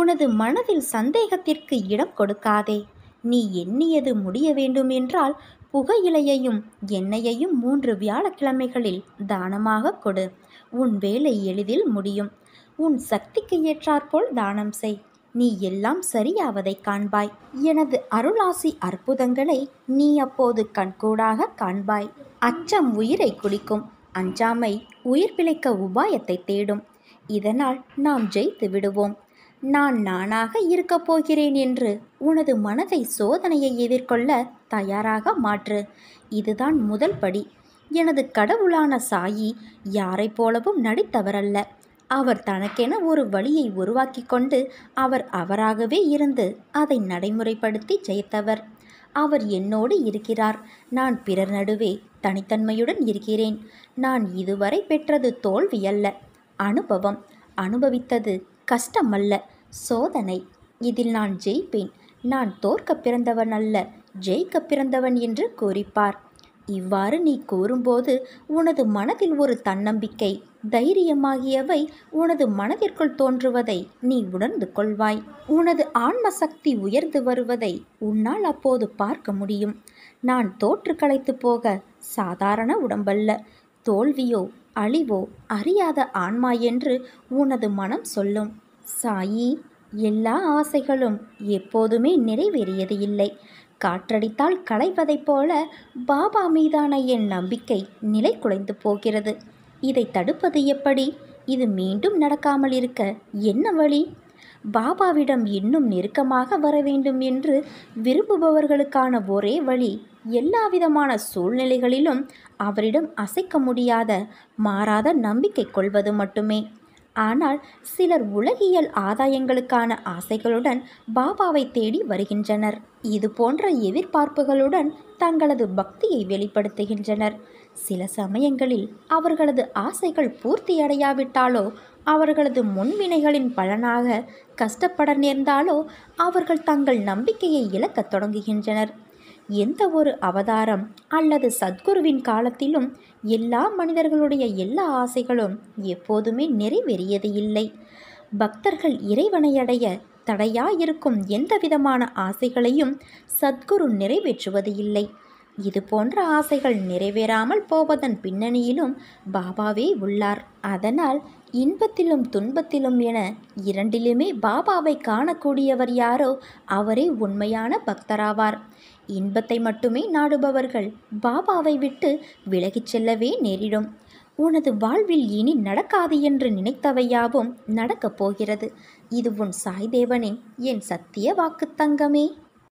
உனது மனதில் சந்தேகத்திற்கு இடம் கொடுக்காதே நீ எண்ணியது முடிய வேண்டும் என்றால் புகையிலையையும் எண்ணெயையும் மூன்று வியாழக்கிழமைகளில் தானமாக கொடு உன் வேலை எளிதில் முடியும் உன் சக்திக்கு ஏற்றாற்போல் தானம் செய் நீ எல்லாம் சரியாவதை காண்பாய் எனது அருளாசி அற்புதங்களை நீ அப்போது கண்கூடாக காண்பாய் அச்சம் உயிரை குடிக்கும் அஞ்சாமை உயிர் பிழைக்க உபாயத்தை தேடும் இதனால் நாம் ஜெயித்து விடுவோம் நான் நானாக இருக்கப் போகிறேன் என்று உனது மனதை சோதனையை எதிர்கொள்ள தயாராக மாற்று இதுதான் முதல் படி எனது கடவுளான சாயி யாரைப் போலவும் நடித்தவரல்ல அவர் தனக்கென ஒரு வழியை உருவாக்கி கொண்டு அவர் அவராகவே இருந்து அதை நடைமுறைப்படுத்தி ஜெயித்தவர் அவர் என்னோடு இருக்கிறார் நான் பிறர் நடுவே தனித்தன்மையுடன் இருக்கிறேன் நான் இதுவரை பெற்றது தோல்வியல்ல அனுபவம் அனுபவித்தது கஷ்டமல்ல சோதனை இதில் நான் ஜெயிப்பேன் நான் தோற்க பிறந்தவன் அல்ல ஜெயிக்க பிறந்தவன் என்று கூறிப்பார் இவ்வாறு நீ கூறும்போது உனது மனதில் ஒரு தன்னம்பிக்கை தைரியமாகியவை உனது மனதிற்குள் தோன்றுவதை நீ உணர்ந்து கொள்வாய் உனது ஆன்ம சக்தி உயர்ந்து வருவதை உன்னால் அப்போது பார்க்க முடியும் நான் தோற்று களைத்து போக சாதாரண உடம்பல்ல தோல்வியோ அழிவோ அறியாத ஆன்மா என்று உனது மனம் சொல்லும் சாயி எல்லா ஆசைகளும் எப்போதுமே நிறைவேறியது இல்லை காற்றடித்தால் களைவதைப் போல பாபா மீதான என் நம்பிக்கை நிலை குலைந்து போகிறது இதை தடுப்பது எப்படி இது மீண்டும் நடக்காமல் இருக்க என்ன வழி பாபாவிடம் இன்னும் நெருக்கமாக வர வேண்டும் என்று விரும்புபவர்களுக்கான ஒரே வழி எல்லாவிதமான சூழ்நிலைகளிலும் அவரிடம் அசைக்க முடியாத மாறாத நம்பிக்கை கொள்வது மட்டுமே ஆனால் சிலர் உலகியல் ஆதாயங்களுக்கான ஆசைகளுடன் பாபாவை தேடி வருகின்றனர் இது போன்ற எதிர்பார்ப்புகளுடன் தங்களது பக்தியை வெளிப்படுத்துகின்றனர் சில சமயங்களில் அவர்களது ஆசைகள் பூர்த்தியடையாவிட்டாலோ அவர்களது முன்வினைகளின் பலனாக கஷ்டப்பட நேர்ந்தாலோ அவர்கள் தங்கள் நம்பிக்கையை இழக்கத் தொடங்குகின்றனர் எந்த ஒரு அவதாரம் அல்லது சத்குருவின் காலத்திலும் எல்லா மனிதர்களுடைய எல்லா ஆசைகளும் எப்போதுமே நிறைவேறியது இல்லை பக்தர்கள் இறைவனையடைய தடையாயிருக்கும் எந்த விதமான ஆசைகளையும் சத்குரு நிறைவேற்றுவது இல்லை இது போன்ற ஆசைகள் நிறைவேறாமல் போவதன் பின்னணியிலும் பாபாவே உள்ளார் அதனால் இன்பத்திலும் துன்பத்திலும் என இரண்டிலுமே பாபாவை காணக்கூடியவர் யாரோ அவரே உண்மையான பக்தராவார் இன்பத்தை மட்டுமே நாடுபவர்கள் பாபாவை விட்டு விலகிச் செல்லவே நேரிடும் உனது வாழ்வில் இனி நடக்காது என்று நினைத்தவையாவும் நடக்கப் போகிறது இது உன் சாய்தேவனின் என் சத்திய வாக்கு தங்கமே